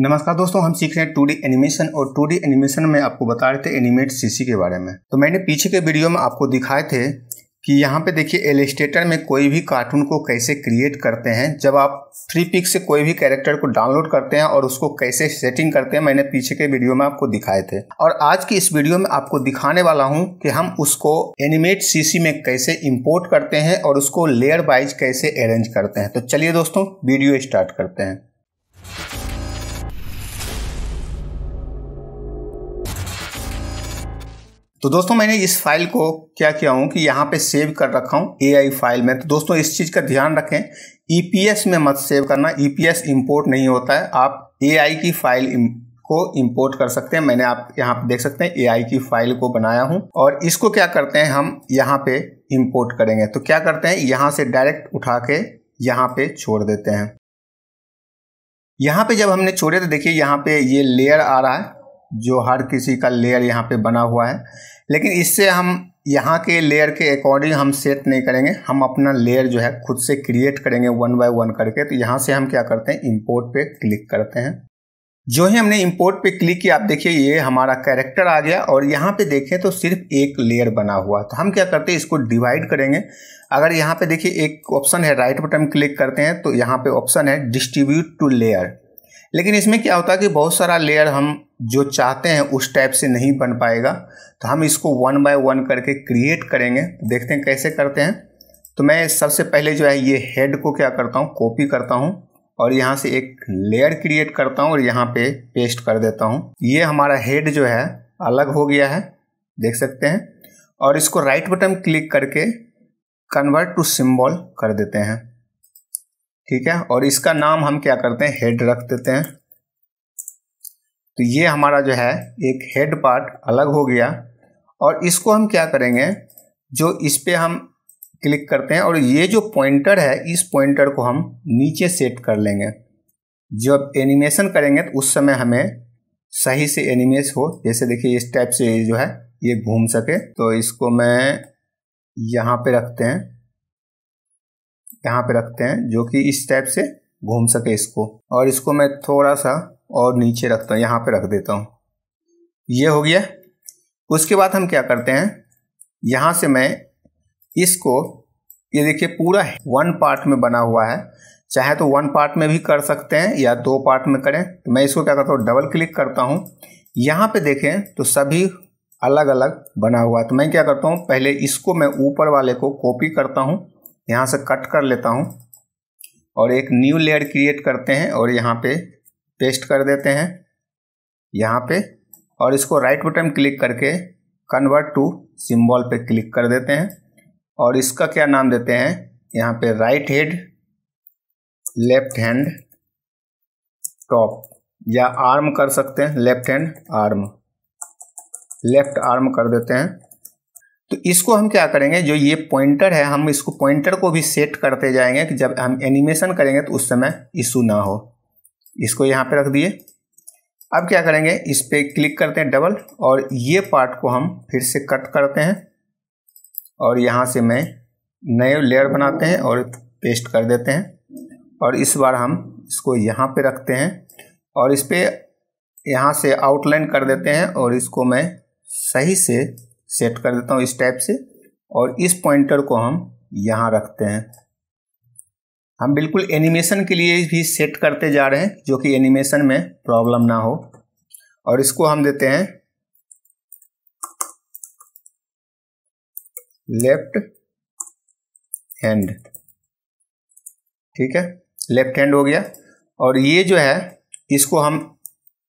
नमस्कार दोस्तों हम सीख रहे हैं टू एनिमेशन और टू एनिमेशन में आपको बता रहे थे एनिमेट सीसी के बारे में तो मैंने पीछे के वीडियो में आपको दिखाए थे कि यहाँ पे देखिए एलिस्टेटर में कोई भी कार्टून को कैसे क्रिएट करते हैं जब आप थ्री पिक से कोई भी कैरेक्टर को डाउनलोड करते हैं और उसको कैसे सेटिंग करते हैं मैंने पीछे के वीडियो में आपको दिखाए थे और आज की इस वीडियो में आपको दिखाने वाला हूँ कि हम उसको एनिमेट सीसी में कैसे इम्पोर्ट करते हैं और उसको लेयर वाइज कैसे अरेंज करते हैं तो चलिए दोस्तों वीडियो स्टार्ट करते हैं तो दोस्तों मैंने इस फाइल को क्या किया हूँ कि यहाँ पे सेव कर रखा हूँ एआई फाइल में तो दोस्तों इस चीज़ का ध्यान रखें ईपीएस e में मत सेव करना ईपीएस e इंपोर्ट नहीं होता है आप एआई की फाइल को इंपोर्ट कर सकते हैं मैंने आप यहां पे देख सकते हैं एआई की फाइल को बनाया हूं और इसको क्या करते हैं हम यहाँ पे इंपोर्ट करेंगे तो क्या करते हैं यहां से डायरेक्ट उठा के यहां पे छोड़ देते हैं यहां पे जब हमने छोड़े तो देखिए यहाँ पे ये लेयर आ रहा है जो हर किसी का लेयर यहाँ पे बना हुआ है लेकिन इससे हम यहाँ के लेयर के अकॉर्डिंग हम सेट नहीं करेंगे हम अपना लेयर जो है खुद से क्रिएट करेंगे वन बाय वन करके तो यहाँ से हम क्या करते हैं इम्पोर्ट पे क्लिक करते हैं जो ही हमने इम्पोर्ट पे क्लिक किया आप देखिए ये हमारा कैरेक्टर आ गया और यहाँ पे देखें तो सिर्फ एक लेयर बना हुआ तो हम क्या करते हैं इसको डिवाइड करेंगे अगर यहाँ पे देखिए एक ऑप्शन है राइट बटन क्लिक करते हैं तो यहाँ पे ऑप्शन है डिस्ट्रीब्यूट टू लेयर लेकिन इसमें क्या होता है कि बहुत सारा लेयर हम जो चाहते हैं उस टाइप से नहीं बन पाएगा तो हम इसको वन बाय वन करके क्रिएट करेंगे तो देखते हैं कैसे करते हैं तो मैं सबसे पहले जो है ये हेड को क्या करता हूँ कॉपी करता हूँ और यहाँ से एक लेयर क्रिएट करता हूँ और यहाँ पे पेस्ट कर देता हूँ ये हमारा हेड जो है अलग हो गया है देख सकते हैं और इसको राइट बटन क्लिक करके कन्वर्ट टू सिम्बॉल कर देते हैं ठीक है और इसका नाम हम क्या करते हैं हेड रख देते हैं तो ये हमारा जो है एक हेड पार्ट अलग हो गया और इसको हम क्या करेंगे जो इस पर हम क्लिक करते हैं और ये जो पॉइंटर है इस पॉइंटर को हम नीचे सेट कर लेंगे जब एनिमेशन करेंगे तो उस समय हमें सही से एनिमेश हो जैसे देखिए इस टाइप से जो है ये घूम सके तो इसको मैं यहाँ पे रखते हैं यहाँ पे रखते हैं जो कि इस टाइप से घूम सके इसको और इसको मैं थोड़ा सा और नीचे रखता हूँ यहाँ पे रख देता हूँ ये हो गया उसके बाद हम क्या करते हैं यहाँ से मैं इसको ये देखिए पूरा वन पार्ट में बना हुआ है चाहे तो वन पार्ट में भी कर सकते हैं या दो पार्ट में करें तो मैं इसको क्या करता हूँ डबल क्लिक करता हूँ यहाँ पे देखें तो सभी अलग अलग बना हुआ है तो मैं क्या करता हूँ पहले इसको मैं ऊपर वाले को कॉपी करता हूँ यहाँ से कट कर लेता हूँ और एक न्यू लेयर क्रिएट करते हैं और यहाँ पे पेस्ट कर देते हैं यहाँ पे और इसको राइट बटन क्लिक करके कन्वर्ट टू सिंबल पे क्लिक कर देते हैं और इसका क्या नाम देते हैं यहाँ पे right head left hand top या आर्म कर सकते हैं left hand arm left arm कर देते हैं तो इसको हम क्या करेंगे जो ये पॉइंटर है हम इसको पॉइंटर को भी सेट करते जाएंगे कि जब हम एनिमेशन करेंगे तो उस समय इशू ना हो इसको यहाँ पे रख दिए अब क्या करेंगे इस पर क्लिक करते हैं डबल और ये पार्ट को हम फिर से कट करते हैं और यहाँ से मैं नए लेयर बनाते हैं और पेस्ट कर देते हैं और इस बार हम इसको यहाँ पर रखते हैं और इस पर यहाँ से आउटलाइन कर देते हैं और इसको मैं सही से सेट कर देता हूँ इस टाइप से और इस पॉइंटर को हम यहाँ रखते हैं हम बिल्कुल एनिमेशन के लिए भी सेट करते जा रहे हैं जो कि एनिमेशन में प्रॉब्लम ना हो और इसको हम देते हैं लेफ्ट हैंड ठीक है लेफ्ट हैंड हो गया और ये जो है इसको हम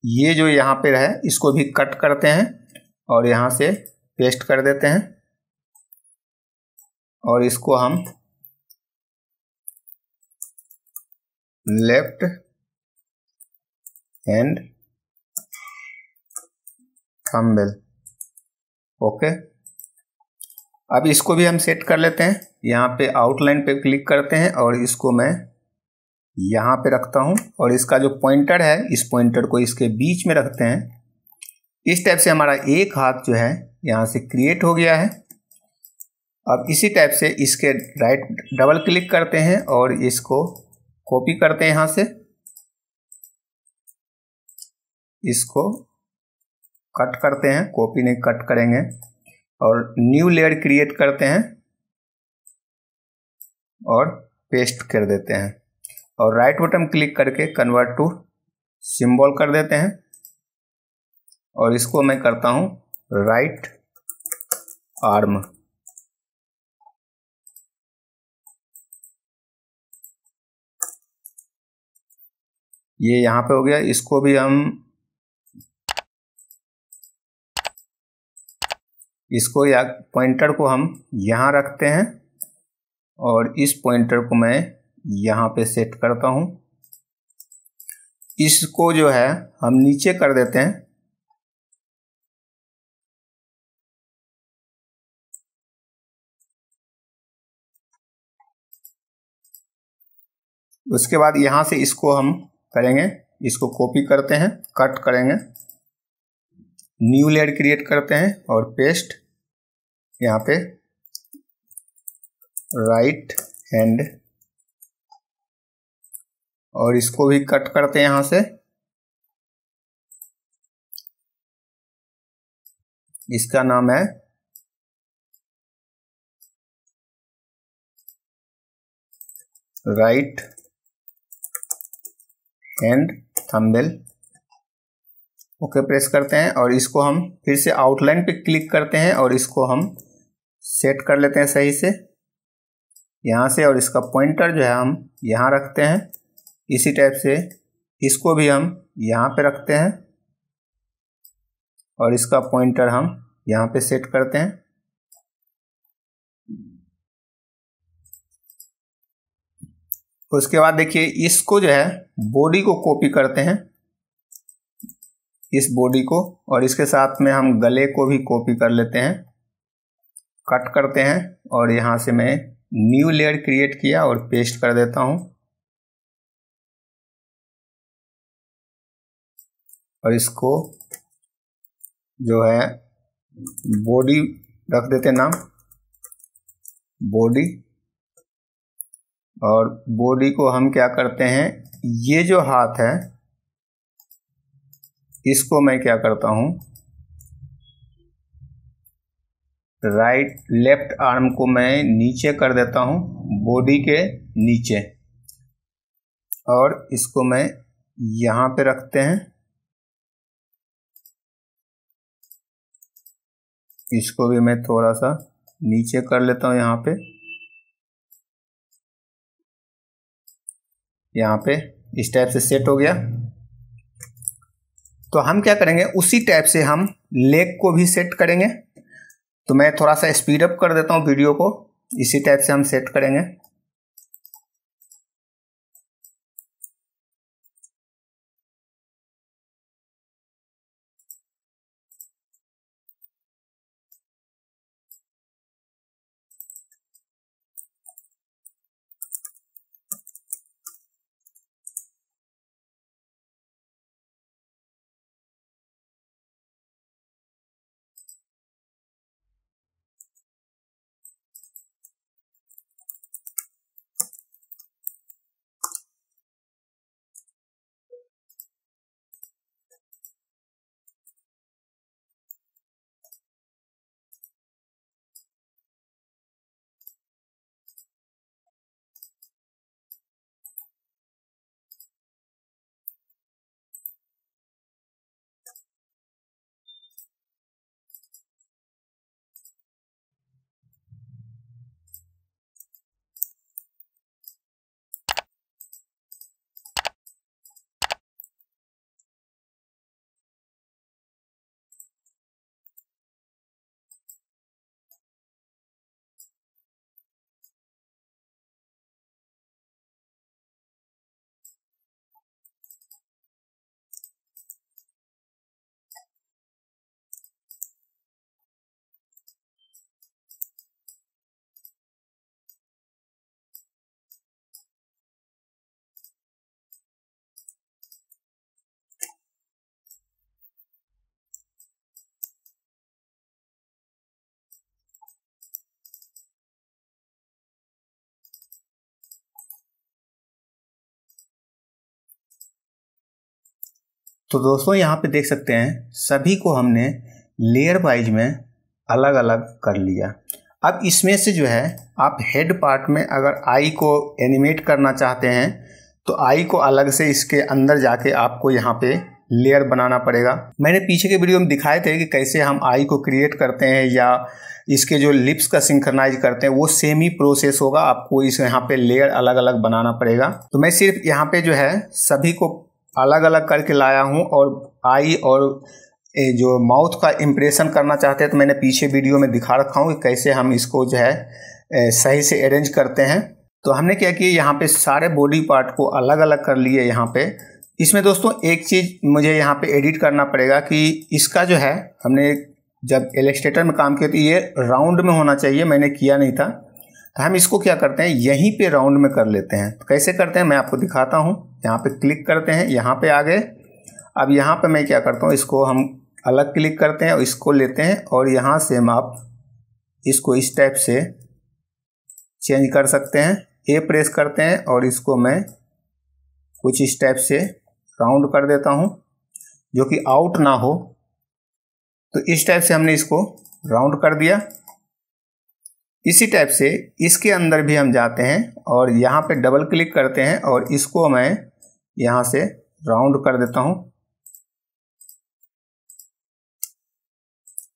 ये जो यहाँ पे है इसको भी कट करते हैं और यहाँ से पेस्ट कर देते हैं और इसको हम लेफ्ट हैंड थंबेल ओके अब इसको भी हम सेट कर लेते हैं यहाँ पे आउटलाइन पे क्लिक करते हैं और इसको मैं यहाँ पे रखता हूँ और इसका जो पॉइंटर है इस पॉइंटर को इसके बीच में रखते हैं इस टाइप से हमारा एक हाथ जो है यहाँ से क्रिएट हो गया है अब इसी टाइप से इसके राइट डबल क्लिक करते हैं और इसको कॉपी करते हैं यहाँ से इसको कट करते हैं कॉपी नहीं कट करेंगे और न्यू लेयर क्रिएट करते हैं और पेस्ट कर देते हैं और राइट बटन क्लिक करके कन्वर्ट टू सिंबल कर देते हैं और इसको मैं करता हूँ राइट आर्म ये यहां पे हो गया इसको भी हम इसको या पॉइंटर को हम यहां रखते हैं और इस पॉइंटर को मैं यहां पे सेट करता हूं इसको जो है हम नीचे कर देते हैं उसके बाद यहाँ से इसको हम करेंगे इसको कॉपी करते हैं कट करेंगे न्यू लेयर क्रिएट करते हैं और पेस्ट यहाँ पे राइट हैंड और इसको भी कट करते हैं यहाँ से इसका नाम है right right and thumbnail okay press करते हैं और इसको हम फिर से आउटलाइन पे क्लिक करते हैं और इसको हम सेट कर लेते हैं सही से यहाँ से और इसका पॉइंटर जो है हम यहाँ रखते हैं इसी टाइप से इसको भी हम यहाँ पे रखते हैं और इसका पॉइंटर हम यहाँ पे सेट करते हैं उसके बाद देखिए इसको जो है बॉडी को कॉपी करते हैं इस बॉडी को और इसके साथ में हम गले को भी कॉपी कर लेते हैं कट करते हैं और यहाँ से मैं न्यू लेयर क्रिएट किया और पेस्ट कर देता हूँ और इसको जो है बॉडी रख देते नाम बॉडी और बॉडी को हम क्या करते हैं ये जो हाथ है इसको मैं क्या करता हूं राइट लेफ्ट आर्म को मैं नीचे कर देता हूं बॉडी के नीचे और इसको मैं यहां पे रखते हैं इसको भी मैं थोड़ा सा नीचे कर लेता हूं यहाँ पे यहाँ पे इस टाइप से सेट हो गया तो हम क्या करेंगे उसी टाइप से हम लेग को भी सेट करेंगे तो मैं थोड़ा सा स्पीड अप कर देता हूँ वीडियो को इसी टाइप से हम सेट करेंगे तो दोस्तों यहाँ पे देख सकते हैं सभी को हमने लेयर वाइज में अलग अलग कर लिया अब इसमें से जो है आप हेड पार्ट में अगर आई को एनिमेट करना चाहते हैं तो आई को अलग से इसके अंदर जाके आपको यहाँ पे लेयर बनाना पड़ेगा मैंने पीछे के वीडियो में दिखाए थे कि कैसे हम आई को क्रिएट करते हैं या इसके जो लिप्स का सिंक्रनाइज करते हैं वो सेम ही प्रोसेस होगा आपको इस यहाँ पे लेयर अलग अलग बनाना पड़ेगा तो मैं सिर्फ यहाँ पे जो है सभी को अलग अलग करके लाया हूँ और आई और जो माउथ का इम्प्रेशन करना चाहते हैं तो मैंने पीछे वीडियो में दिखा रखा हूँ कि कैसे हम इसको जो है सही से अरेंज करते हैं तो हमने क्या किया यहाँ पे सारे बॉडी पार्ट को अलग अलग कर लिए यहाँ पे इसमें दोस्तों एक चीज़ मुझे यहाँ पे एडिट करना पड़ेगा कि इसका जो है हमने जब एलेक्स्ट्रेटर में काम किया तो ये राउंड में होना चाहिए मैंने किया नहीं था तो हम इसको क्या करते हैं यहीं पे राउंड में कर लेते हैं तो कैसे करते हैं मैं आपको दिखाता हूँ यहाँ पे क्लिक करते हैं यहाँ पे आ गए अब यहाँ पे मैं क्या करता हूँ इसको हम अलग क्लिक करते हैं और इसको लेते हैं और यहाँ से हम आप इसको इस टाइप से चेंज कर सकते हैं ए प्रेस करते हैं और इसको मैं कुछ इस टाइप से राउंड कर देता हूँ जो कि आउट ना हो तो इस टाइप से हमने इसको राउंड कर दिया इसी टाइप से इसके अंदर भी हम जाते हैं और यहाँ पे डबल क्लिक करते हैं और इसको मैं यहाँ से राउंड कर देता हूँ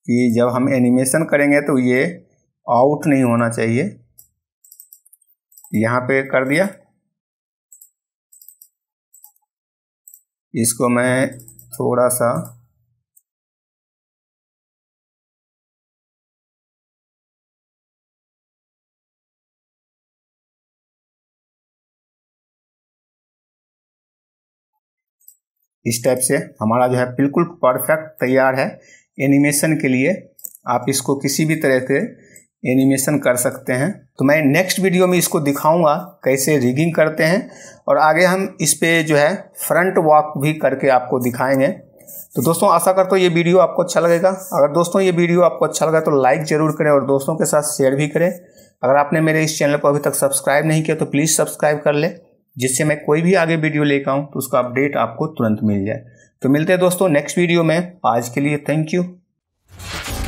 कि जब हम एनिमेशन करेंगे तो ये आउट नहीं होना चाहिए यहाँ पे कर दिया इसको मैं थोड़ा सा इस टाइप से हमारा जो है बिल्कुल परफेक्ट तैयार है एनिमेशन के लिए आप इसको किसी भी तरह से एनिमेशन कर सकते हैं तो मैं नेक्स्ट वीडियो में इसको दिखाऊंगा कैसे रिगिंग करते हैं और आगे हम इस पर जो है फ्रंट वॉक भी करके आपको दिखाएंगे तो दोस्तों आशा करता हूँ ये वीडियो आपको अच्छा लगेगा अगर दोस्तों ये वीडियो आपको अच्छा लगा तो लाइक ज़रूर करें और दोस्तों के साथ शेयर भी करें अगर आपने मेरे इस चैनल को अभी तक सब्सक्राइब नहीं किया तो प्लीज़ सब्सक्राइब कर लें जिससे मैं कोई भी आगे वीडियो लेकर आऊँ तो उसका अपडेट आपको तुरंत मिल जाए तो मिलते हैं दोस्तों नेक्स्ट वीडियो में आज के लिए थैंक यू